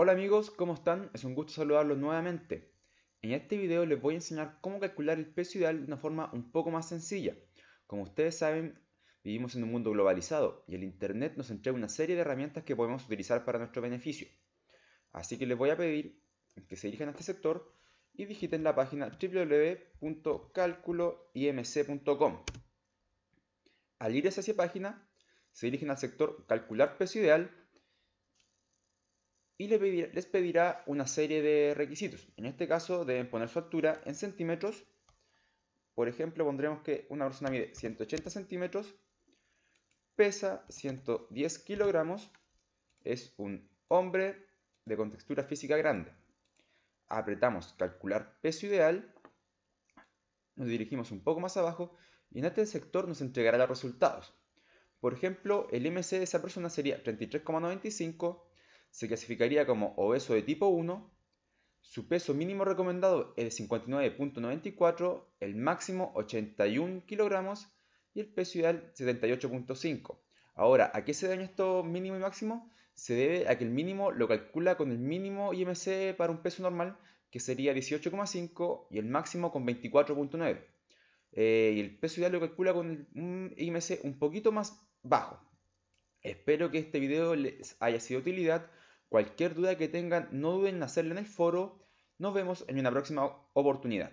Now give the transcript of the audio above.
Hola amigos, ¿cómo están? Es un gusto saludarlos nuevamente. En este video les voy a enseñar cómo calcular el peso ideal de una forma un poco más sencilla. Como ustedes saben, vivimos en un mundo globalizado y el Internet nos entrega una serie de herramientas que podemos utilizar para nuestro beneficio. Así que les voy a pedir que se dirijan a este sector y digiten la página www.calculoimc.com. Al ir hacia esa página, se dirigen al sector Calcular peso ideal y les pedirá una serie de requisitos. En este caso deben poner su altura en centímetros. Por ejemplo, pondremos que una persona mide 180 centímetros, pesa 110 kilogramos, es un hombre de contextura física grande. Apretamos calcular peso ideal, nos dirigimos un poco más abajo y en este sector nos entregará los resultados. Por ejemplo, el MC de esa persona sería 33,95 se clasificaría como obeso de tipo 1, su peso mínimo recomendado es de 59.94, el máximo 81 kilogramos y el peso ideal 78.5. Ahora, ¿a qué se deben esto mínimo y máximo? Se debe a que el mínimo lo calcula con el mínimo IMC para un peso normal, que sería 18,5 y el máximo con 24,9. Eh, y el peso ideal lo calcula con un IMC un poquito más bajo, Espero que este video les haya sido de utilidad. Cualquier duda que tengan, no duden en hacerla en el foro. Nos vemos en una próxima oportunidad.